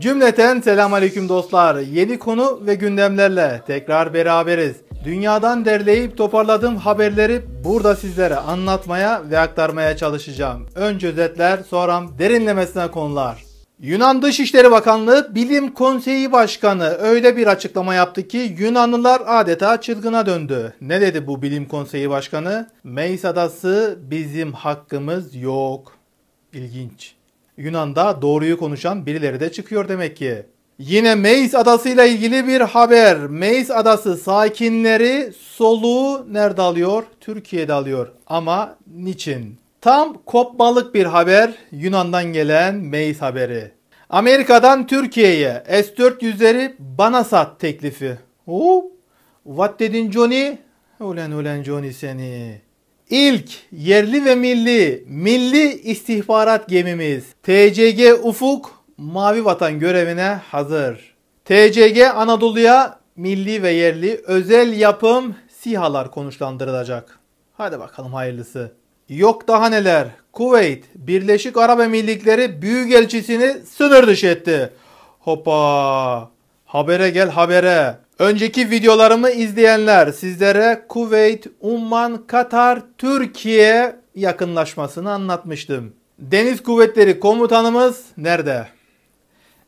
Cümleten selam selamünaleyküm dostlar. Yeni konu ve gündemlerle tekrar beraberiz. Dünyadan derleyip toparladığım haberleri burada sizlere anlatmaya ve aktarmaya çalışacağım. Önce özetler, sonra derinlemesine konular. Yunan Dışişleri Bakanlığı Bilim Konseyi Başkanı öyle bir açıklama yaptı ki Yunanlılar adeta çılgına döndü. Ne dedi bu Bilim Konseyi Başkanı? Meis Adası bizim hakkımız yok. İlginç. Yunan'da doğruyu konuşan birileri de çıkıyor demek ki. Yine Meis Adası ile ilgili bir haber. Meis Adası sakinleri soluğu nerede alıyor? Türkiye'de alıyor. Ama niçin? Tam kopmalık bir haber Yunan'dan gelen Meis haberi. Amerika'dan Türkiye'ye S-400'leri bana sat teklifi. Oo, what dedin Johnny? Ulan ulan Johnny seni. İlk yerli ve milli, milli istihbarat gemimiz TCG Ufuk Mavi Vatan görevine hazır. TCG Anadolu'ya milli ve yerli özel yapım SİHA'lar konuşlandırılacak. Hadi bakalım hayırlısı. Yok daha neler. Kuveyt, Birleşik Arap Emirlikleri Büyükelçisini sınır dışı etti. Hoppa, Habere gel habere. Önceki videolarımı izleyenler sizlere Kuveyt, Umman, Katar, Türkiye yakınlaşmasını anlatmıştım. Deniz Kuvvetleri Komutanımız nerede?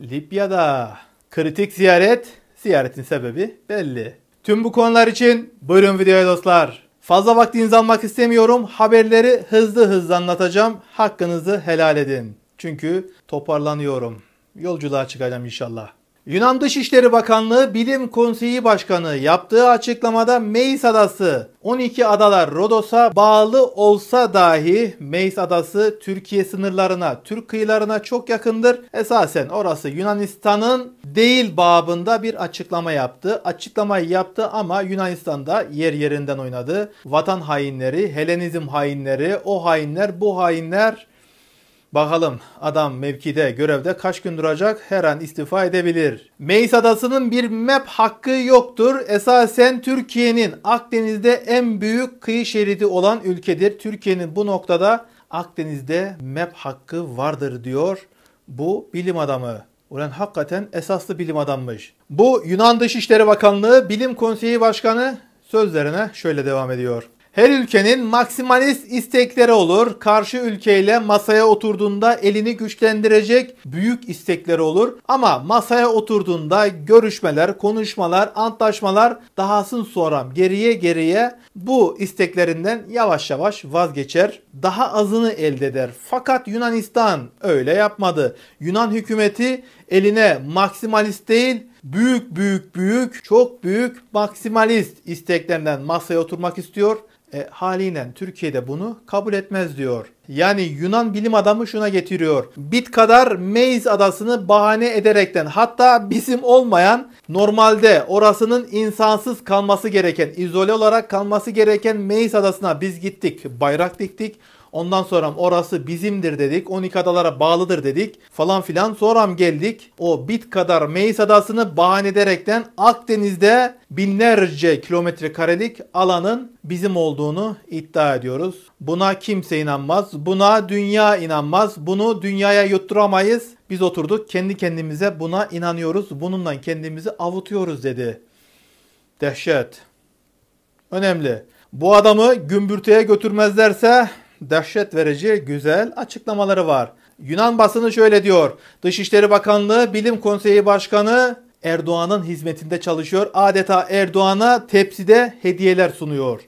Libya'da. Kritik ziyaret, ziyaretin sebebi belli. Tüm bu konular için buyurun videoya dostlar. Fazla vaktinizi almak istemiyorum. Haberleri hızlı hızlı anlatacağım. Hakkınızı helal edin. Çünkü toparlanıyorum. Yolculuğa çıkacağım inşallah. Yunan Dışişleri Bakanlığı Bilim Konseyi Başkanı yaptığı açıklamada Meis Adası 12 adalar Rodos'a bağlı olsa dahi Meis Adası Türkiye sınırlarına, Türk kıyılarına çok yakındır. Esasen orası Yunanistan'ın değil babında bir açıklama yaptı. Açıklamayı yaptı ama Yunanistan'da yer yerinden oynadı. Vatan hainleri, Helenizm hainleri, o hainler, bu hainler Bakalım adam mevkide, görevde kaç gün duracak her an istifa edebilir. Meis Adası'nın bir map hakkı yoktur. Esasen Türkiye'nin Akdeniz'de en büyük kıyı şeridi olan ülkedir. Türkiye'nin bu noktada Akdeniz'de map hakkı vardır diyor bu bilim adamı. Ulan hakikaten esaslı bilim adammış. Bu Yunan Dışişleri Bakanlığı Bilim Konseyi Başkanı sözlerine şöyle devam ediyor. Her ülkenin maksimalist istekleri olur. Karşı ülkeyle masaya oturduğunda elini güçlendirecek büyük istekleri olur. Ama masaya oturduğunda görüşmeler, konuşmalar, antlaşmalar dahasın sonra geriye geriye bu isteklerinden yavaş yavaş vazgeçer. Daha azını elde eder. Fakat Yunanistan öyle yapmadı. Yunan hükümeti eline maksimalist değil büyük büyük büyük çok büyük maksimalist isteklerinden masaya oturmak istiyor e, haliyle Türkiye'de bunu kabul etmez diyor. Yani Yunan bilim adamı şuna getiriyor. Bit kadar Meiz adasını bahane ederekten hatta bizim olmayan normalde orasının insansız kalması gereken, izole olarak kalması gereken Meiz adasına biz gittik, bayrak diktik. Ondan sonra orası bizimdir dedik. 12 adalara bağlıdır dedik falan filan. Sonra geldik o bit kadar Meis adasını bahane ederekten Akdeniz'de binlerce kilometre karelik alanın bizim olduğunu iddia ediyoruz. Buna kimse inanmaz. Buna dünya inanmaz. Bunu dünyaya yutturamayız. Biz oturduk kendi kendimize buna inanıyoruz. Bununla kendimizi avutuyoruz dedi. Dehşet. Önemli. Bu adamı gümbürtüye götürmezlerse dehşet verici güzel açıklamaları var. Yunan basını şöyle diyor. Dışişleri Bakanlığı Bilim Konseyi Başkanı Erdoğan'ın hizmetinde çalışıyor. Adeta Erdoğan'a tepside hediyeler sunuyor.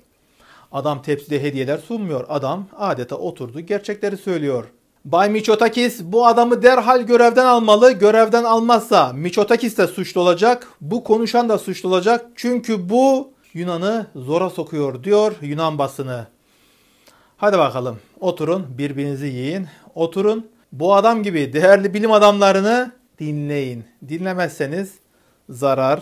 Adam tepside hediyeler sunmuyor. Adam adeta oturdu gerçekleri söylüyor. Bay Miçotakis bu adamı derhal görevden almalı. Görevden almazsa Miçotakis de suçlu olacak. Bu konuşan da suçlu olacak. Çünkü bu Yunan'ı zora sokuyor diyor Yunan basını. Hadi bakalım oturun birbirinizi yiyin. Oturun bu adam gibi değerli bilim adamlarını dinleyin. Dinlemezseniz zarar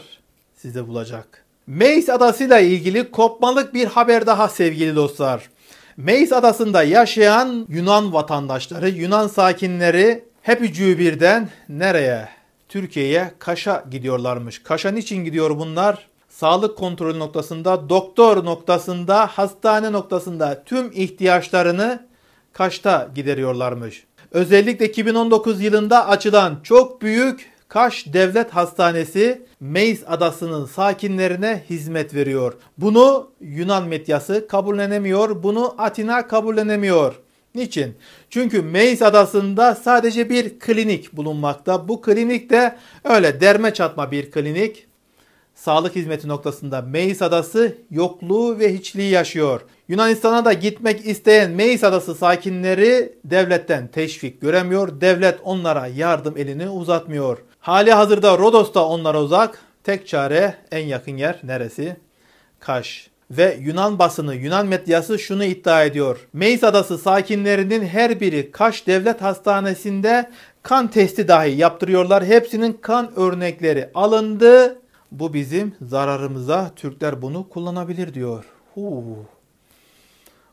size bulacak. Meis adasıyla ilgili kopmalık bir haber daha sevgili dostlar. Meis adasında yaşayan Yunan vatandaşları, Yunan sakinleri hep hepücüğü birden nereye? Türkiye'ye Kaş'a gidiyorlarmış. Kaş'a niçin gidiyor bunlar? sağlık kontrolü noktasında, doktor noktasında, hastane noktasında tüm ihtiyaçlarını Kaş'ta gideriyorlarmış. Özellikle 2019 yılında açılan çok büyük Kaş Devlet Hastanesi Meis Adası'nın sakinlerine hizmet veriyor. Bunu Yunan medyası kabullenemiyor, bunu Atina kabullenemiyor. Niçin? Çünkü Meis Adası'nda sadece bir klinik bulunmakta. Bu klinik de öyle derme çatma bir klinik sağlık hizmeti noktasında Meis Adası yokluğu ve hiçliği yaşıyor. Yunanistan'a da gitmek isteyen Meis Adası sakinleri devletten teşvik göremiyor. Devlet onlara yardım elini uzatmıyor. Hali hazırda Rodos da onlara uzak. Tek çare en yakın yer neresi? Kaş. Ve Yunan basını, Yunan medyası şunu iddia ediyor. Meis Adası sakinlerinin her biri Kaş Devlet Hastanesi'nde kan testi dahi yaptırıyorlar. Hepsinin kan örnekleri alındı bu bizim zararımıza Türkler bunu kullanabilir diyor. Huu.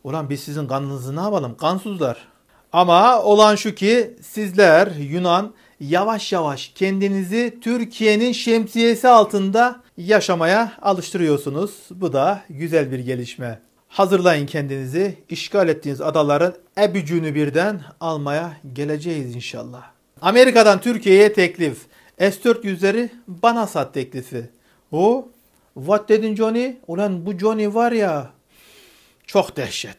Ulan biz sizin kanınızı ne yapalım? Kansuzlar. Ama olan şu ki sizler Yunan yavaş yavaş kendinizi Türkiye'nin şemsiyesi altında yaşamaya alıştırıyorsunuz. Bu da güzel bir gelişme. Hazırlayın kendinizi. İşgal ettiğiniz adaların ebücünü birden almaya geleceğiz inşallah. Amerika'dan Türkiye'ye teklif. S400'leri bana sat teklifi. O what dedin Johnny? Ulan bu Johnny var ya çok dehşet.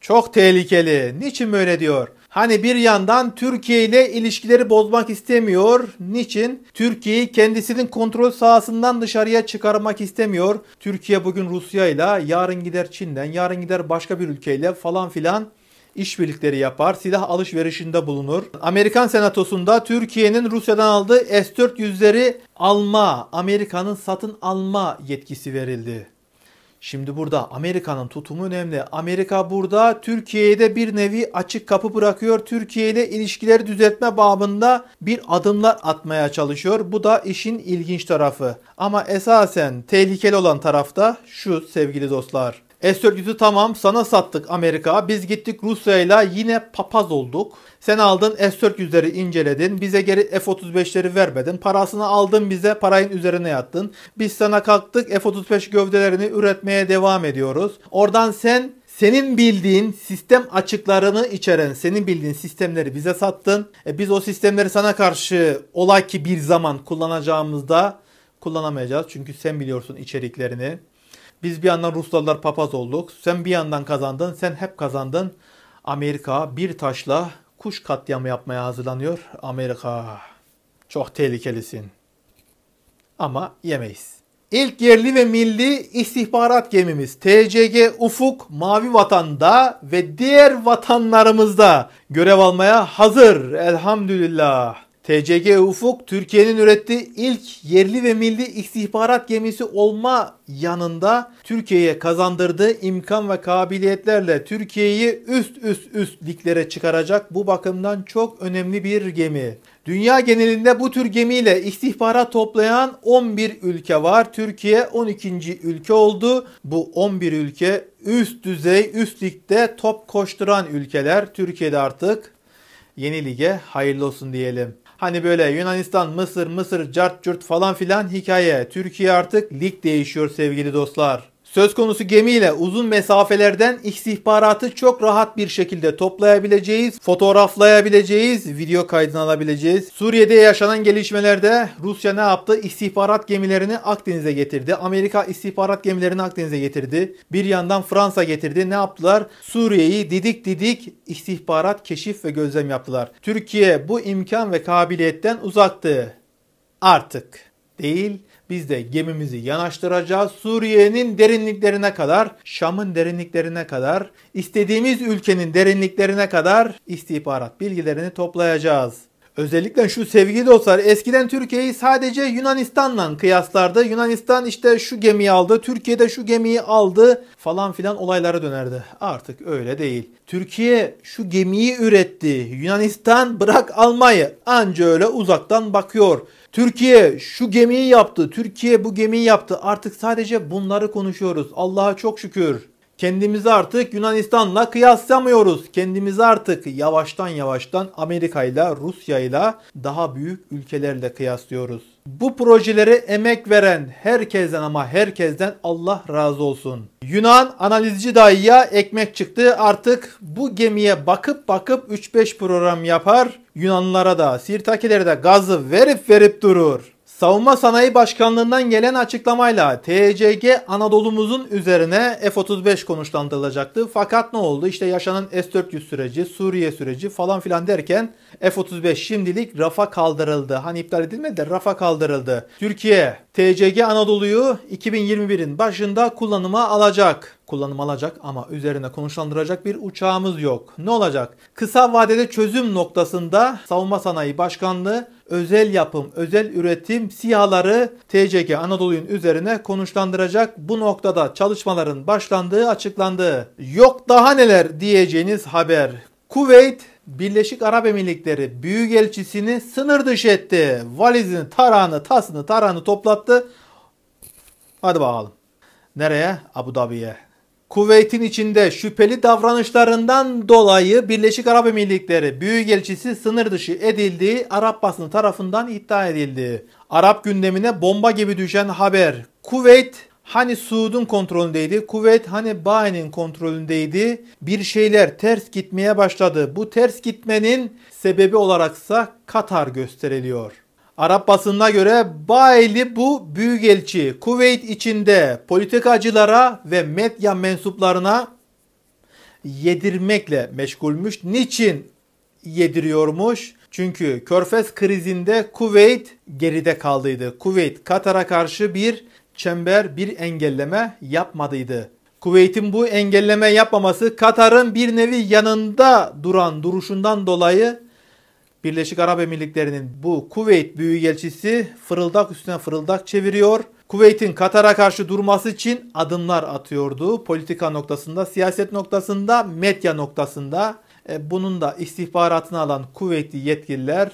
Çok tehlikeli. Niçin böyle diyor? Hani bir yandan Türkiye ile ilişkileri bozmak istemiyor. Niçin? Türkiye'yi kendisinin kontrol sahasından dışarıya çıkarmak istemiyor. Türkiye bugün Rusya ile, yarın gider Çin'den, yarın gider başka bir ülkeyle falan filan işbirlikleri yapar, silah alışverişinde bulunur. Amerikan Senatosu'nda Türkiye'nin Rusya'dan aldığı S-400'leri alma, Amerika'nın satın alma yetkisi verildi. Şimdi burada Amerika'nın tutumu önemli. Amerika burada Türkiye'ye de bir nevi açık kapı bırakıyor. Türkiye ile ilişkileri düzeltme babında bir adımlar atmaya çalışıyor. Bu da işin ilginç tarafı. Ama esasen tehlikeli olan tarafta şu sevgili dostlar. S-400'ü tamam sana sattık Amerika. Biz gittik Rusya'yla yine papaz olduk. Sen aldın S-400'leri inceledin. Bize geri F-35'leri vermedin. Parasını aldın bize parayın üzerine yattın. Biz sana kalktık F-35 gövdelerini üretmeye devam ediyoruz. Oradan sen senin bildiğin sistem açıklarını içeren senin bildiğin sistemleri bize sattın. E biz o sistemleri sana karşı ola ki bir zaman kullanacağımızda kullanamayacağız. Çünkü sen biliyorsun içeriklerini. Biz bir yandan Ruslarlar papaz olduk. Sen bir yandan kazandın. Sen hep kazandın. Amerika bir taşla kuş katliamı yapmaya hazırlanıyor. Amerika çok tehlikelisin. Ama yemeyiz. İlk yerli ve milli istihbarat gemimiz TCG Ufuk Mavi Vatan'da ve diğer vatanlarımızda görev almaya hazır elhamdülillah. TCG Ufuk Türkiye'nin ürettiği ilk yerli ve milli istihbarat gemisi olma yanında Türkiye'ye kazandırdığı imkan ve kabiliyetlerle Türkiye'yi üst üst üst liglere çıkaracak bu bakımdan çok önemli bir gemi. Dünya genelinde bu tür gemiyle istihbarat toplayan 11 ülke var. Türkiye 12. ülke oldu. Bu 11 ülke üst düzey, üst ligde top koşturan ülkeler. Türkiye'de artık yeni lige hayırlı olsun diyelim. Hani böyle Yunanistan, Mısır, Mısır, cart cürt falan filan hikaye. Türkiye artık lig değişiyor sevgili dostlar. Söz konusu gemiyle uzun mesafelerden istihbaratı çok rahat bir şekilde toplayabileceğiz, fotoğraflayabileceğiz, video kaydını alabileceğiz. Suriye'de yaşanan gelişmelerde Rusya ne yaptı? İstihbarat gemilerini Akdeniz'e getirdi. Amerika istihbarat gemilerini Akdeniz'e getirdi. Bir yandan Fransa getirdi. Ne yaptılar? Suriye'yi didik didik istihbarat, keşif ve gözlem yaptılar. Türkiye bu imkan ve kabiliyetten uzaktı. Artık değil biz de gemimizi yanaştıracağız. Suriye'nin derinliklerine kadar, Şam'ın derinliklerine kadar, istediğimiz ülkenin derinliklerine kadar istihbarat bilgilerini toplayacağız. Özellikle şu sevgili dostlar eskiden Türkiye'yi sadece Yunanistan'la kıyaslardı. Yunanistan işte şu gemiyi aldı, Türkiye'de şu gemiyi aldı falan filan olaylara dönerdi. Artık öyle değil. Türkiye şu gemiyi üretti. Yunanistan bırak almayı anca öyle uzaktan bakıyor. Türkiye şu gemiyi yaptı, Türkiye bu gemiyi yaptı. Artık sadece bunları konuşuyoruz. Allah'a çok şükür. Kendimizi artık Yunanistan'la kıyaslamıyoruz. Kendimizi artık yavaştan yavaştan Amerika'yla, Rusya'yla daha büyük ülkelerle kıyaslıyoruz. Bu projelere emek veren herkesten ama herkesten Allah razı olsun. Yunan analizci dayıya ekmek çıktı. Artık bu gemiye bakıp bakıp 3-5 program yapar. Yunanlara da, Sirtakilere de gazı verip verip durur. Savunma Sanayi Başkanlığı'ndan gelen açıklamayla TCG Anadolu'muzun üzerine F-35 konuşlandırılacaktı. Fakat ne oldu? İşte yaşanan S-400 süreci, Suriye süreci falan filan derken F-35 şimdilik rafa kaldırıldı. Hani iptal edilmedi de rafa kaldırıldı. Türkiye TCG Anadolu'yu 2021'in başında kullanıma alacak kullanım alacak ama üzerine konuşlandıracak bir uçağımız yok. Ne olacak? Kısa vadede çözüm noktasında Savunma Sanayi Başkanlığı özel yapım, özel üretim sihaları TCK Anadolu'nun üzerine konuşlandıracak bu noktada çalışmaların başlandığı açıklandı. Yok daha neler diyeceğiniz haber. Kuveyt Birleşik Arap Emirlikleri Büyükelçisini sınır dışı etti. Valizini, tarağını, tasını, tarağını toplattı. Hadi bakalım. Nereye? Abu Dhabi'ye. Kuveyt'in içinde şüpheli davranışlarından dolayı Birleşik Arap Emirlikleri Büyükelçisi sınır dışı edildiği Arap basını tarafından iddia edildi. Arap gündemine bomba gibi düşen haber. Kuveyt hani Suud'un kontrolündeydi, Kuveyt hani Bahin'in kontrolündeydi. Bir şeyler ters gitmeye başladı. Bu ters gitmenin sebebi olaraksa Katar gösteriliyor. Arap basınına göre Baeli bu büyükelçi Kuveyt içinde politikacılara ve medya mensuplarına yedirmekle meşgulmüş. Niçin yediriyormuş? Çünkü Körfez krizinde Kuveyt geride kaldıydı. Kuveyt Katar'a karşı bir çember, bir engelleme yapmadıydı. Kuveyt'in bu engelleme yapmaması Katar'ın bir nevi yanında duran duruşundan dolayı Birleşik Arap Emirlikleri'nin bu Kuveyt Büyükelçisi fırıldak üstüne fırıldak çeviriyor. Kuveyt'in Katar'a karşı durması için adımlar atıyordu. Politika noktasında, siyaset noktasında, medya noktasında. E, bunun da istihbaratını alan Kuveytli yetkililer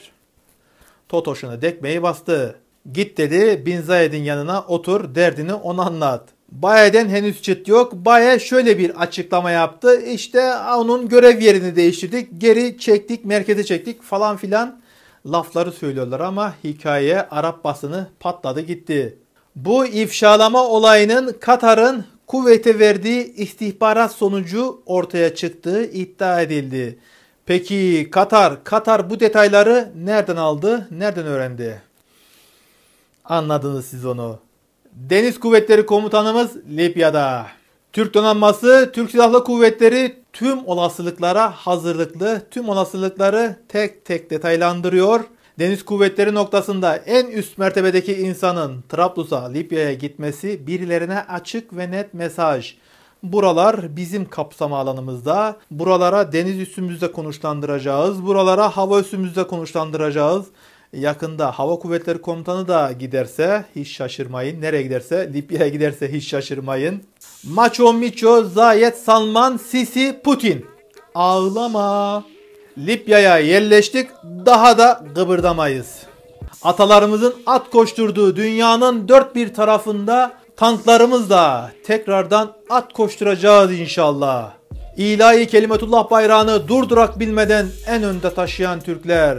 Totoş'unu dekmeyi bastı. Git dedi Bin Zayed'in yanına otur derdini ona anlat. Baye'den henüz çıt yok. Baye şöyle bir açıklama yaptı. İşte onun görev yerini değiştirdik. Geri çektik, merkeze çektik falan filan lafları söylüyorlar ama hikaye Arap basını patladı gitti. Bu ifşalama olayının Katar'ın kuvvete verdiği istihbarat sonucu ortaya çıktığı iddia edildi. Peki Katar, Katar bu detayları nereden aldı, nereden öğrendi? Anladınız siz onu. Deniz Kuvvetleri Komutanımız Libya'da. Türk donanması, Türk Silahlı Kuvvetleri tüm olasılıklara hazırlıklı, tüm olasılıkları tek tek detaylandırıyor. Deniz kuvvetleri noktasında en üst mertebedeki insanın Trablus'a, Libya'ya gitmesi birilerine açık ve net mesaj. Buralar bizim kapsama alanımızda. Buralara deniz üstümüzde konuşlandıracağız. Buralara hava üstümüzde konuşlandıracağız yakında Hava Kuvvetleri Komutanı da giderse hiç şaşırmayın. Nereye giderse Libya'ya giderse hiç şaşırmayın. Macho, Micho, Zayet Salman Sisi Putin. Ağlama. Libya'ya yerleştik daha da gıbırdamayız. Atalarımızın at koşturduğu dünyanın dört bir tarafında tanklarımızla tekrardan at koşturacağız inşallah. İlahi Kelimetullah bayrağını durdurak bilmeden en önde taşıyan Türkler.